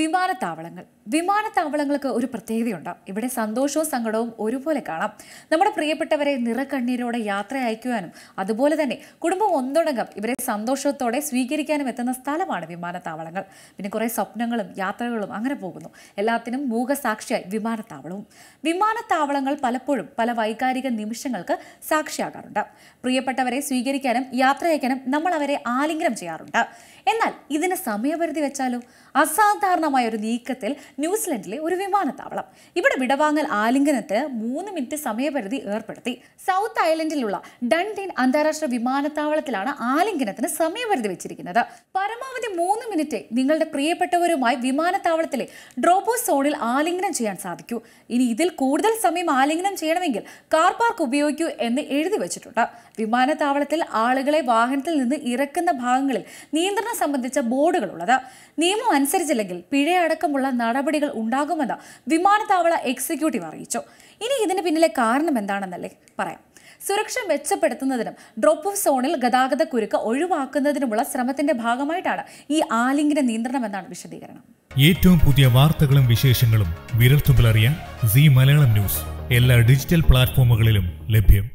വിമാനത്താവളങ്ങൾ വിമാനത്താവളങ്ങൾക്ക് ഒരു പ്രത്യേകതയുണ്ട് ഇവിടെ സന്തോഷവും സങ്കടവും ഒരുപോലെ കാണാം നമ്മുടെ പ്രിയപ്പെട്ടവരെ നിറക്കണ്ണീരോടെ യാത്ര അയക്കുവാനും അതുപോലെ തന്നെ കുടുംബം ഒന്നടങ്കം ഇവരെ സന്തോഷത്തോടെ സ്വീകരിക്കാനും എത്തുന്ന സ്ഥലമാണ് വിമാനത്താവളങ്ങൾ പിന്നെ കുറേ സ്വപ്നങ്ങളും യാത്രകളും അങ്ങനെ പോകുന്നു എല്ലാത്തിനും മൂകസാക്ഷിയായി വിമാനത്താവളവും വിമാനത്താവളങ്ങൾ പലപ്പോഴും പല വൈകാരിക നിമിഷങ്ങൾക്ക് സാക്ഷിയാകാറുണ്ട് പ്രിയപ്പെട്ടവരെ സ്വീകരിക്കാനും യാത്ര അയക്കാനും നമ്മൾ അവരെ ആലിംഗനം ചെയ്യാറുണ്ട് എന്നാൽ ഇതിന് സമയപരിധി വെച്ചാലോ അസാധാരണമായ ഒരു നീക്കത്തിൽ ന്യൂസിലൻഡിലെ ഒരു വിമാനത്താവളം ഇവിടെ വിടവാങ്ങൽ ആലിംഗനത്തിന് മൂന്ന് മിനിറ്റ് സമയപരിധി ഏർപ്പെടുത്തി സൗത്ത് ഐലൻഡിലുള്ള ഡൺഡിൻ അന്താരാഷ്ട്ര വിമാനത്താവളത്തിലാണ് ആലിംഗനത്തിന് സമയപരിധി വെച്ചിരിക്കുന്നത് പരമാവധി മൂന്ന് മിനിറ്റ് നിങ്ങളുടെ പ്രിയപ്പെട്ടവരുമായി വിമാനത്താവളത്തിലെ ഡ്രോപ്പോ സോണിൽ ആലിംഗനം ചെയ്യാൻ സാധിക്കൂ ഇനി ഇതിൽ കൂടുതൽ സമയം ആലിംഗനം ചെയ്യണമെങ്കിൽ കാർ പാർക്ക് ഉപയോഗിക്കൂ എന്ന് എഴുതി വെച്ചിട്ടുണ്ട് വിമാനത്താവളത്തിൽ ആളുകളെ വാഹനത്തിൽ നിന്ന് ഇറക്കുന്ന ഭാഗങ്ങളിൽ നിയന്ത്രണ സംബന്ധിച്ച ബോർഡുകളുള്ളത് നിയമം അനുസരിച്ചില്ലെങ്കിൽ പിഴയടക്കമുള്ള നടപടികൾ ഉണ്ടാകുമെന്ന് വിമാനത്താവള എക്സിക്യൂട്ടീവ് അറിയിച്ചു ഇനി ഇതിന് പിന്നിലെ കാരണം എന്താണെന്നല്ലേ പറയാം സുരക്ഷ മെച്ചപ്പെടുത്തുന്നതിനും ഡ്രോപ്പ് ഓഫ് സോണിൽ ഗതാഗത കുരുക്ക് ഒഴിവാക്കുന്നതിനുമുള്ള ശ്രമത്തിന്റെ ഭാഗമായിട്ടാണ് ഈ ആലിംഗന നിയന്ത്രണം എന്നാണ് വിശദീകരണം ഏറ്റവും പുതിയ വാർത്തകളും വിശേഷങ്ങളും വിരൽത്തുമ്പിലറിയാൻ സി മലയാളം ന്യൂസ് എല്ലാ ഡിജിറ്റൽ പ്ലാറ്റ്ഫോമുകളിലും ലഭ്യം